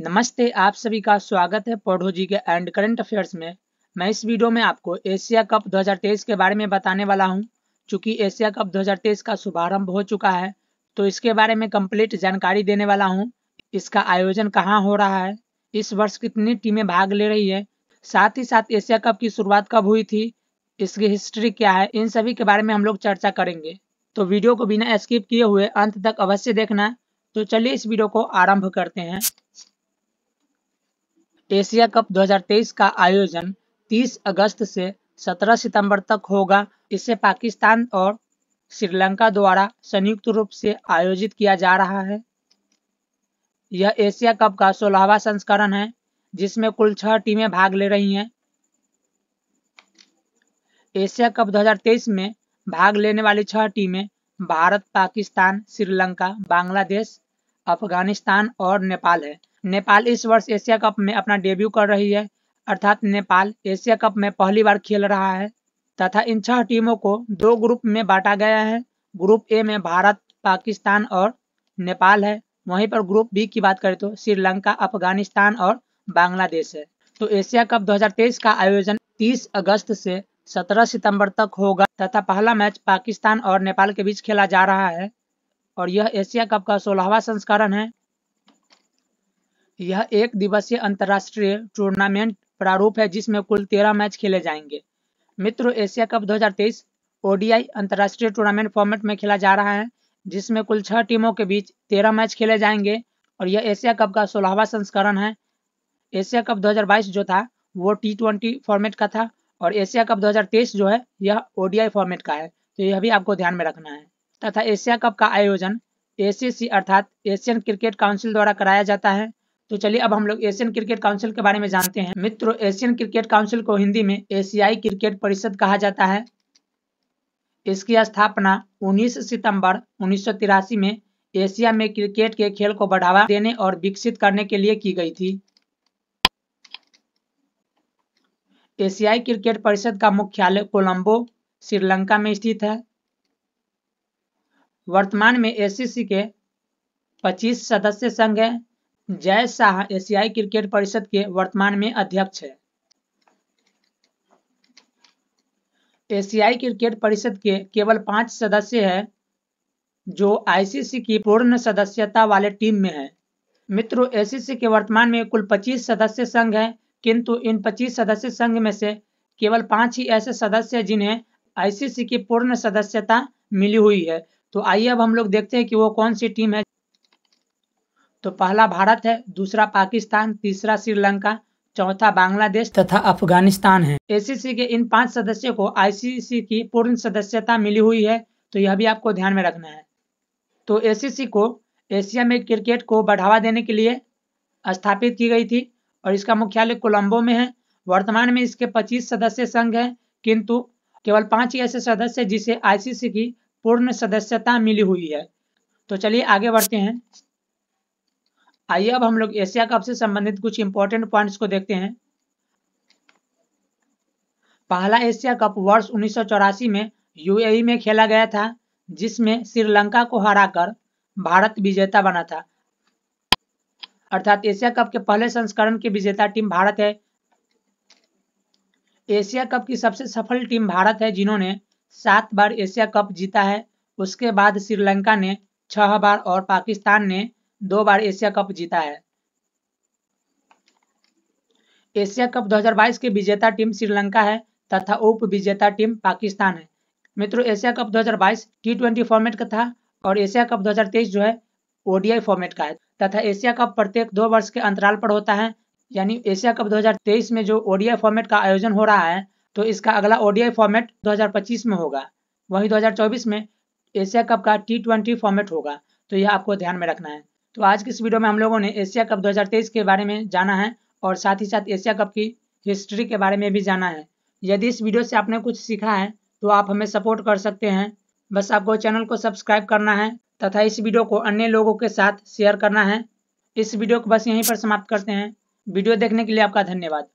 नमस्ते आप सभी का स्वागत है पौडो जी के एंड करंट अफेयर्स में मैं इस वीडियो में आपको एशिया कप 2023 के बारे में बताने वाला हूं चूंकि एशिया कप 2023 का शुभारंभ हो चुका है तो इसके बारे में कंप्लीट जानकारी देने वाला हूं इसका आयोजन कहां हो रहा है इस वर्ष कितनी टीमें भाग ले रही है साथ ही साथ एशिया कप की शुरुआत कब हुई थी इसकी हिस्ट्री क्या है इन सभी के बारे में हम लोग चर्चा करेंगे तो वीडियो को बिना स्किप किए हुए अंत तक अवश्य देखना तो चलिए इस वीडियो को आरंभ करते हैं एशिया कप 2023 का आयोजन 30 अगस्त से 17 सितंबर तक होगा इसे पाकिस्तान और श्रीलंका द्वारा संयुक्त रूप से आयोजित किया जा रहा है यह एशिया कप का सोलहवा संस्करण है जिसमें कुल छह टीमें भाग ले रही हैं एशिया कप 2023 में भाग लेने वाली छह टीमें भारत पाकिस्तान श्रीलंका बांग्लादेश अफगानिस्तान और नेपाल है नेपाल इस वर्ष एशिया कप में अपना डेब्यू कर रही है अर्थात नेपाल एशिया कप में पहली बार खेल रहा है तथा इन छह टीमों को दो ग्रुप में बांटा गया है ग्रुप ए में भारत पाकिस्तान और नेपाल है वहीं पर ग्रुप बी की बात करें तो श्रीलंका अफगानिस्तान और बांग्लादेश है तो एशिया कप 2023 का आयोजन 30 अगस्त से 17 सितंबर तक होगा तथा पहला मैच पाकिस्तान और नेपाल के बीच खेला जा रहा है और यह एशिया कप का सोलहवा संस्करण है यह एक दिवसीय अंतर्राष्ट्रीय टूर्नामेंट प्रारूप है जिसमें कुल तेरह मैच खेले जाएंगे मित्रों एशिया कप 2023 ओडीआई अंतर्राष्ट्रीय टूर्नामेंट फॉर्मेट में खेला जा रहा है जिसमें कुल छह टीमों के बीच तेरह मैच खेले जाएंगे और यह एशिया कप का सोलहवा संस्करण है एशिया कप 2022 जो था वो टी ट्वेंटी फॉर्मेट का था और एशिया कप 2023 जो है यह ओडीआई फॉर्मेट का है तो यह भी आपको ध्यान में रखना है तथा एशिया कप का आयोजन एसीसी अर्थात एशियन क्रिकेट काउंसिल द्वारा कराया जाता है तो चलिए अब हम लोग एशियन क्रिकेट काउंसिल के बारे में जानते हैं मित्रों एशियन क्रिकेट काउंसिल को हिंदी में एशियाई क्रिकेट परिषद कहा जाता है इसकी स्थापना 19 सितंबर उन्नीस में एशिया में क्रिकेट के खेल को बढ़ावा देने और विकसित करने के लिए की गई थी एशियाई क्रिकेट परिषद का मुख्यालय कोलंबो श्रीलंका में स्थित है वर्तमान में एसीसी के 25 सदस्य संघ हैं जय शाह एशियाई क्रिकेट परिषद के वर्तमान में अध्यक्ष है एशियाई क्रिकेट परिषद के केवल पांच सदस्य हैं जो आईसीसी की पूर्ण सदस्यता वाले टीम में हैं मित्रों एसीसी के वर्तमान में कुल 25 सदस्य संघ हैं किंतु इन 25 सदस्य संघ में से केवल पांच ही ऐसे सदस्य जिन्हें आईसीसी की पूर्ण सदस्यता मिली हुई है तो आइए अब हम लोग देखते हैं कि वो कौन सी टीम है तो पहला भारत है दूसरा पाकिस्तान तीसरा श्रीलंका चौथा बांग्लादेश तथा अफगानिस्तान है एसीसी के इन पांच सदस्यों को आईसीसी की पूर्ण सदस्यता मिली हुई है तो यह भी आपको ध्यान में रखना है तो एसीसी को एशिया में क्रिकेट को बढ़ावा देने के लिए स्थापित की गई थी और इसका मुख्यालय कोलंबो में है वर्तमान में इसके 25 सदस्य संघ हैं किंतु केवल पांच ऐसे सदस्य जिसे आईसीसी की पूर्ण सदस्यता मिली हुई है तो चलिए आगे बढ़ते हैं आइए अब हम लोग एशिया कप से संबंधित कुछ इंपॉर्टेंट पॉइंट्स को देखते हैं पहला एशिया कप वर्ष उन्नीस में यूएई e में खेला गया था जिसमें श्रीलंका को हराकर भारत विजेता बना था अर्थात एशिया कप के पहले संस्करण की विजेता टीम भारत है एशिया कप की सबसे सफल टीम भारत है जिन्होंने सात बार एशिया कप जीता है उसके बाद श्रीलंका ने छह बार और पाकिस्तान ने दो बार एशिया कप जीता है एशिया कप 2022 की विजेता टीम श्रीलंका है तथा उप विजेता टीम पाकिस्तान है मित्रों Asia cup 2022 T twenty format का था और एशिया कप 2023 जो है ओडीआई फॉर्मेट का है तथा एशिया कप प्रत्येक दो वर्ष के अंतराल पर होता है यानी एशिया कप 2023 में जो ओडीआई फॉर्मेट का आयोजन हो रहा है तो इसका अगला ओडीआई फॉर्मेट 2025 में होगा वहीं 2024 में एशिया कप का टी ट्वेंटी फॉर्मेट होगा तो यह आपको ध्यान में रखना है तो आज की इस वीडियो में हम लोगों ने एशिया कप 2023 के बारे में जाना है और साथ ही साथ एशिया कप की हिस्ट्री के बारे में भी जाना है यदि इस वीडियो से आपने कुछ सीखा है तो आप हमें सपोर्ट कर सकते हैं बस आपको चैनल को सब्सक्राइब करना है तथा इस वीडियो को अन्य लोगों के साथ शेयर करना है इस वीडियो को बस यहीं पर समाप्त करते हैं वीडियो देखने के लिए आपका धन्यवाद